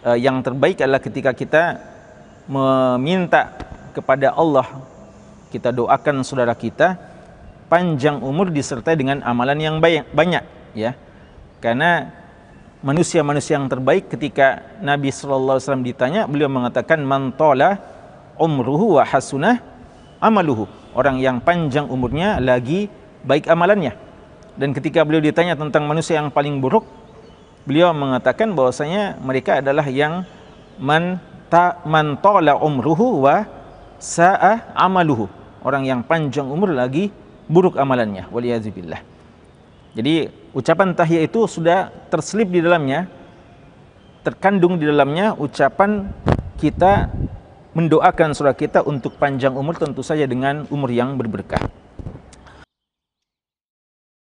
Eh, yang terbaik adalah ketika kita meminta kepada Allah kita doakan saudara kita panjang umur disertai dengan amalan yang banyak, banyak ya karena manusia-manusia yang terbaik ketika Nabi SAW ditanya beliau mengatakan mantola umruhu wa hasunah amaluhu orang yang panjang umurnya lagi baik amalannya dan ketika beliau ditanya tentang manusia yang paling buruk beliau mengatakan bahwasanya mereka adalah yang man ta man tola umruhu wa sa'a amaluhu orang yang panjang umur lagi buruk amalannya waliyazibillah jadi ucapan tahiyat itu sudah terselip di dalamnya terkandung di dalamnya ucapan kita mendoakan surah kita untuk panjang umur tentu saja dengan umur yang berberkah